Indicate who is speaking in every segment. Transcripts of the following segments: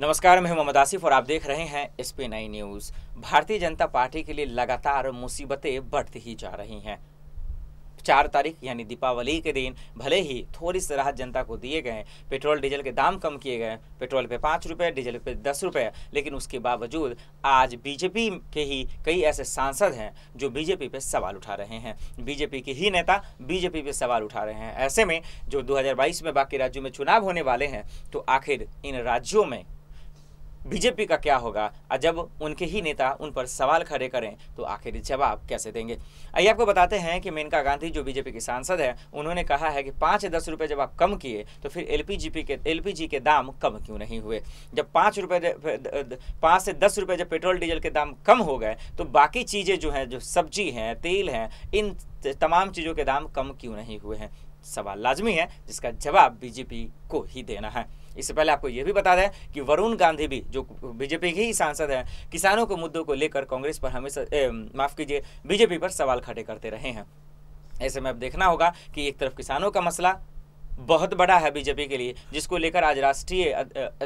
Speaker 1: नमस्कार मैं मोहम्मद आसिफ और आप देख रहे हैं एस पी नाइन न्यूज भारतीय जनता पार्टी के लिए लगातार मुसीबतें बढ़ती ही जा रही हैं चार तारीख यानी दीपावली के दिन भले ही थोड़ी सी राहत जनता को दिए गए पेट्रोल डीजल के दाम कम किए गए पेट्रोल पे पाँच रुपये डीजल पे दस रुपये लेकिन उसके बावजूद आज बीजेपी के ही कई ऐसे सांसद हैं जो बीजेपी पे सवाल उठा रहे हैं बीजेपी के ही नेता बीजेपी पे सवाल उठा रहे हैं ऐसे में जो 2022 में बाकी राज्यों में चुनाव होने वाले हैं तो आखिर इन राज्यों में बीजेपी का क्या होगा और जब उनके ही नेता उन पर सवाल खड़े करें तो आखिर जवाब कैसे देंगे आइए आपको बताते हैं कि मेनका गांधी जो बीजेपी की सांसद है उन्होंने कहा है कि पाँच दस रुपये जब आप कम किए तो फिर एल के एल के दाम कम क्यों नहीं हुए जब पाँच रुपये पाँच से दस रुपये जब पेट्रोल डीजल के दाम कम हो गए तो बाकी चीज़ें जो हैं जो सब्जी हैं तेल हैं इन तमाम चीज़ों के दाम कम क्यों नहीं हुए हैं सवाल लाजमी है जिसका जवाब बीजेपी को ही देना है इससे पहले आपको यह भी बता दें कि वरुण गांधी भी जो बीजेपी के ही सांसद हैं किसानों के मुद्दों को लेकर कांग्रेस पर हमेशा माफ़ कीजिए बीजेपी पर सवाल खड़े करते रहे हैं ऐसे में अब देखना होगा कि एक तरफ किसानों का मसला बहुत बड़ा है बीजेपी के लिए जिसको लेकर आज राष्ट्रीय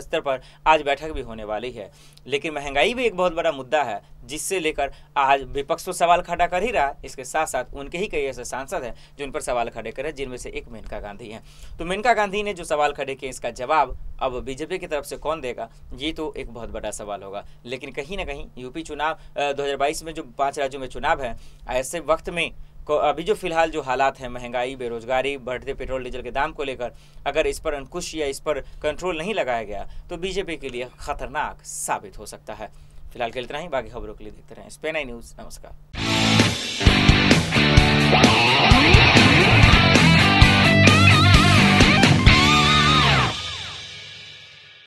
Speaker 1: स्तर पर आज बैठक भी होने वाली है लेकिन महंगाई भी एक बहुत बड़ा मुद्दा है जिससे लेकर आज विपक्ष तो सवाल खड़ा कर ही रहा है इसके साथ साथ उनके ही कई ऐसे सांसद हैं जो उन पर सवाल खड़े करे जिनमें से एक मेनका गांधी हैं तो मेनका गांधी ने जो सवाल खड़े किए इसका जवाब अब बीजेपी की तरफ से कौन देगा ये तो एक बहुत बड़ा सवाल होगा लेकिन कहीं ना कहीं यूपी चुनाव दो में जो पाँच राज्यों में चुनाव है ऐसे वक्त में अभी जो फिलहाल जो हालात हैं महंगाई बेरोजगारी बढ़ते पेट्रोल डीजल के दाम को लेकर अगर इस पर अंकुश या इस पर कंट्रोल नहीं लगाया गया तो बीजेपी के लिए खतरनाक साबित हो सकता है फिलहाल के इतना ही बाकी खबरों के लिए देखते रहें स्पेन आई न्यूज़ नमस्कार